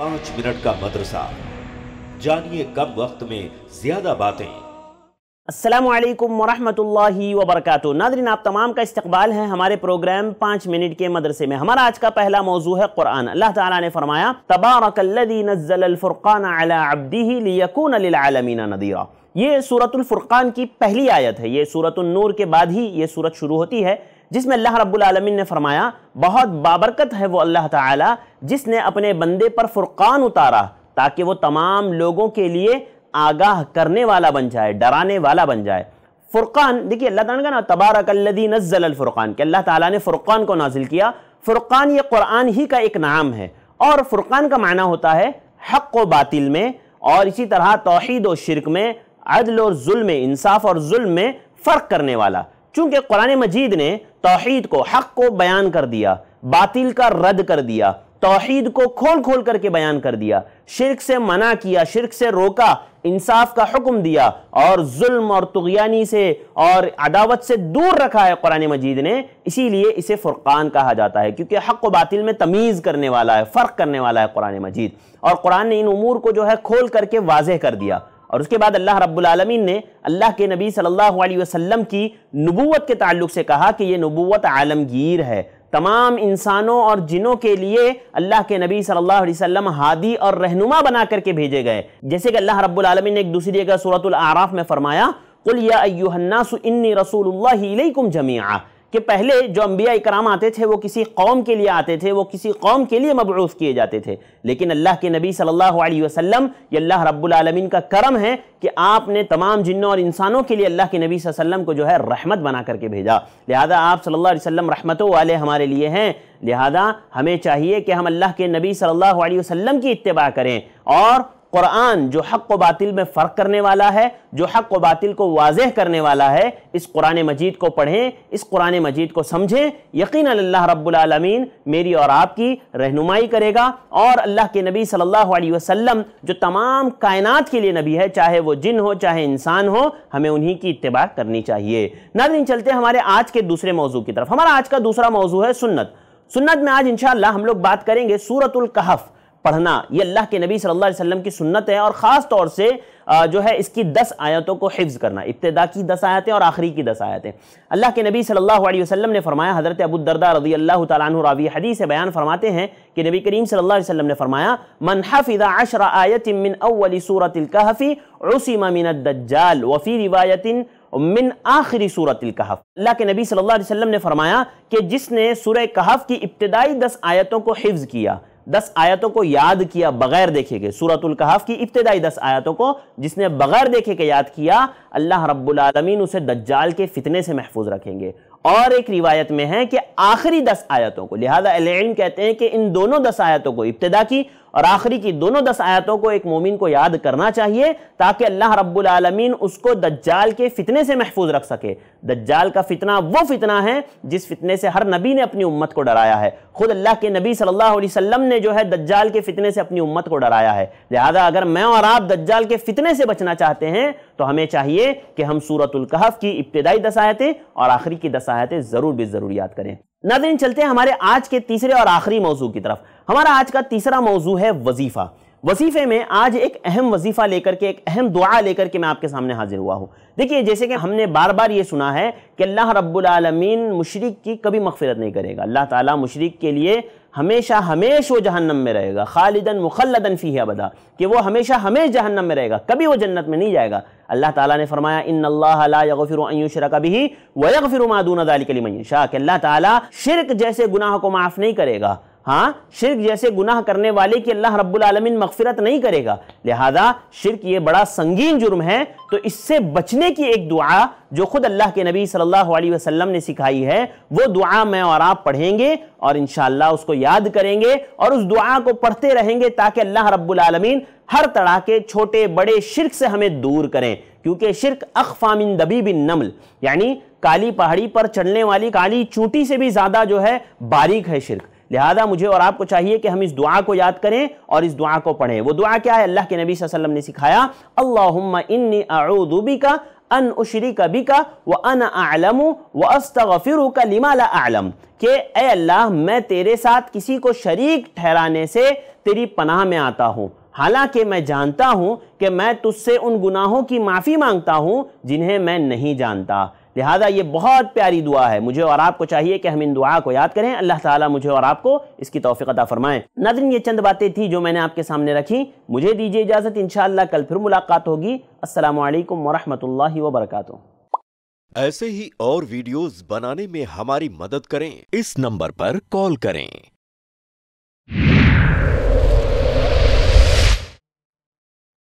पांच मिनट का मदरसा जानिए कम वक्त में ज्यादा बातें असलम वरहमतुल्लाहि वबरकत नादरीन आप तमाम का इस्तकबाल है हमारे प्रोग्राम पाँच मिनट के मदरसे में हमारा आज का पहला मौजू है कुरान अल्लाह ताला ने फरमाया तबारक तबारकल्लफ़ुरान नदीरा ये सूरतुल्फ़ुर्क़ान की पहली आयत है ये सूरत नूर के बाद ही ये सूरत शुरू होती है जिसमें अल्लाह रब्बुल आलमीन ने फरमाया बहुत बाबरकत है वो अल्लाह ताला जिसने अपने बंदे पर फुरक़ान उतारा ताकि वो तमाम लोगों के लिए आगाह करने वाला बन जाए डराने वाला बन जाए फ़ुरक़ान देखिए अल्लाह ताला का ना तबारकल्लदी नज़लफ़ुरक़ान के अल्लाह ताला ने फ़ुरक़ान को नाजिल किया फ़ुरक़ान ये कुरान ही का एक नाम है और फ़ुरक़ान का माना होता है हक़ व बातिल में और इसी तरह तोहद व शिरक में अदल और जुल्म इंसाफ और जुल्म में फ़र्क करने वाला चूंकि कुरान मजीद ने तोहद को हक को बयान कर दिया बातिल का रद्द कर दिया तोहद को खोल खोल करके बयान कर दिया शिरक से मना किया शिरक से रोका इंसाफ का हुक्म दिया और जुल्म और तुगयानी से और अदावत से दूर रखा है कुरान मजीद ने इसीलिए इसे फुरकान कहा जाता है क्योंकि हक व बातिल में तमीज़ करने वाला है फ़र्क करने वाला है कुरान मजीद और कुरान ने इन उमूर को जो है खोल करके वाजह कर दिया और उसके बाद अल्लाह रब्बुलमीन ने अल्लाह के नबी सल्लल्लाहु अलैहि वसल्लम की नबूवत के ताल्लुक से कहा कि ये नबूवत आलमगीर है तमाम इंसानों और जिनों के लिए अल्लाह के नबी सल्लल्लाहु अलैहि वसल्लम हादी और रहनुमा बना करके भेजे गए जैसे कि अल्लाह रब्बुलमीन ने एक दूसरी जगह सूरतल आराफ में फरमाया कुल या अयुहन्नासु इन्नी रसूलुल्लाह इलैकुम जमीआ कि पहले जो अम्बिया इकराम आते थे वो किसी कौम के लिए आते थे वो किसी कौम के लिए मबरूस किए जाते थे लेकिन अल्लाह के नबी सल्लल्लाहु अलैहि वसल्लम ये अल्लाह रब्बुलमीन का करम है कि आपने तमाम जिन्नों और इंसानों के लिए अल्लाह के नबी वसल्लम को जो है रहमत बना करके भेजा लिहाजा आप सल्ला वसम रहमतों वाले हमारे लिए हैं लिहाजा हमें चाहिए कि हम अल्लाह के नबी सल्लल्लाहु अलैहि वसल्लम की इत्तबा करें और कुरान जो हक व बातिल में फ़र्क करने वाला है जो हक व बातिल को वाजह करने वाला है इस कुरान मजीद को पढ़ें इस कुरान मजीद को समझें यकीन अल्लाह रब्बुलमीन मेरी और आपकी रहनुमाई करेगा और अल्लाह के नबी सल्लल्लाहु अलैहि वसल्लम जो तमाम कायनात के लिए नबी है चाहे वो जिन हो चाहे इंसान हो हमें उन्हीं की इतबा करनी चाहिए नादिन चलते हमारे आज के दूसरे मौजू की तरफ हमारा आज का दूसरा मौजू है सुन्नत सुन्नत में आज इंशाल्लाह हम लोग बात करेंगे सूरतुल कहफ़ पढ़ना ये अल्लाह के नबी सल्लल्लाहु अलैहि वसल्लम की सुन्नत है और ख़ास तौर से जो है इसकी दस आयतों को हिफ्ज़ करना इब्तदा की दस आयतें और आखिरी की दस आयतें अल्लाह के नबी सल्लल्लाहु अलैहि वसल्लम ने फरमाया हज़रत दरदा रजी अल्लाह तु रावी हदीस बयान फरमाते हैं कि नबी करीम सल्लल्लाहु अलैहि वसल्लम ने फरमाया मन हफ़िज़ अशर आयत मिन अवल सूरत मिन दज्जाल वफ़ी रिवायतिन मिन आखिरी सूरत कहफ़ अल्लाह के नबी सल्लल्लाहु अलैहि वसल्लम ने फरमाया कि जिसने सूर्य कहफ़ की इब्तदाई दस आयतों को हिफ्ज़ किया दस आयतों को याद किया बगैर देखे गए सूरतुल कहाफ की इब्तदाई दस आयतों को जिसने बगैर देखे के याद किया अल्लाह रब्बुल आलमीन उसे दज्जाल के फितने से महफूज रखेंगे और एक रिवायत में है कि आखिरी दस आयतों को लिहाजा कहते हैं कि इन दोनों दस आयतों को इब्तदा की और आखिरी की दोनों दस आयतों को एक मोमिन को याद करना चाहिए ताकि अल्लाह रब्बुल आलमीन उसको दज्जाल के फितने से महफूज रख सके दज्जाल का फितना वो फितना है जिस फितने से हर नबी ने अपनी उम्मत को डराया है खुद अल्लाह के नबी सल्लल्लाहु अलैहि वसल्लम ने जो है दज्जाल के फितने से अपनी उम्मत को डराया है लिहाजा अगर मैं और आप दज्जाल के फितने से बचना चाहते हैं तो हमें चाहिए कि हम सूरतुल कहफ की इब्तदाई दस आयतें और आखिरी की दस आयतें ज़रूर भी ज़रूर याद करें नाजरीन चलते हैं हमारे आज के तीसरे और आखिरी मौजू की तरफ हमारा आज का तीसरा मौजू है वजीफ़ा वजीफे में आज एक अहम वजीफ़ा लेकर के एक अहम दुआ लेकर के मैं आपके सामने हाजिर हुआ हूँ देखिए जैसे कि हमने बार बार ये सुना है कि अल्लाह रब्बुल रबालमीन मुशरिक की कभी मगफरत नहीं करेगा अल्लाह ताला मुशरिक के लिए हमेशा हमेश वो जहन्नम में रहेगा खालिदन मुखलदन फ़ी अबदा कि वो हमेशा हमेश जहन्नम में रहेगा कभी वो जन्नत में नहीं जाएगा अल्लाह ताला ने फरमाया इन अल्लाफ़िर कभी फिर मादून अदाली के लिए मैशा कि अल्लाह ताला शिरक जैसे गुनाह को माफ़ नहीं करेगा हाँ शिरक जैसे गुनाह करने वाले की अल्लाह रब्बुल आलमीन मगफिरत नहीं करेगा लिहाजा शिरक ये बड़ा संगीन जुर्म है तो इससे बचने की एक दुआ जो खुद अल्लाह के नबी सल्लल्लाहु अलैहि वसल्लम ने सिखाई है वो दुआ मैं और आप पढ़ेंगे और इन उसको याद करेंगे और उस दुआ को पढ़ते रहेंगे ताकि अल्लाह रब्बुल आलमीन हर तरह के छोटे बड़े शिरक से हमें दूर करें क्योंकि शिरक अखफामिन दबी बिन नमल यानी काली पहाड़ी पर चढ़ने वाली काली चूटी से भी ज़्यादा जो है बारीक है शिरक लिहाजा मुझे और आपको चाहिए कि हम इस दुआ को याद करें और इस दुआ को पढ़ें वो दुआ क्या है अल्लाह के नबी वसल्लम ने सिखाया अल्लाह इन्नी का अन उशरी कभी का व अन आलम व अस्तफ़िर का लिमाला आलम ए अल्लाह मैं तेरे साथ किसी को शरीक ठहराने से तेरी पनाह में आता हूँ हालांकि मैं जानता हूँ कि मैं तुझसे उन गुनाहों की माफ़ी मांगता हूँ जिन्हें मैं नहीं जानता लिहाजा ये बहुत प्यारी दुआ है मुझे और आपको चाहिए कि हम इन दुआ को याद करें अल्लाह ताला मुझे और आपको इसकी तोफ़ी अदा फरमाएं नाजन ये चंद बातें थी जो मैंने आपके सामने रखी मुझे दीजिए इजाज़त इन कल फिर मुलाकात होगी असल वरहमल वरक ऐसे ही और वीडियोस बनाने में हमारी मदद करें इस नंबर पर कॉल करें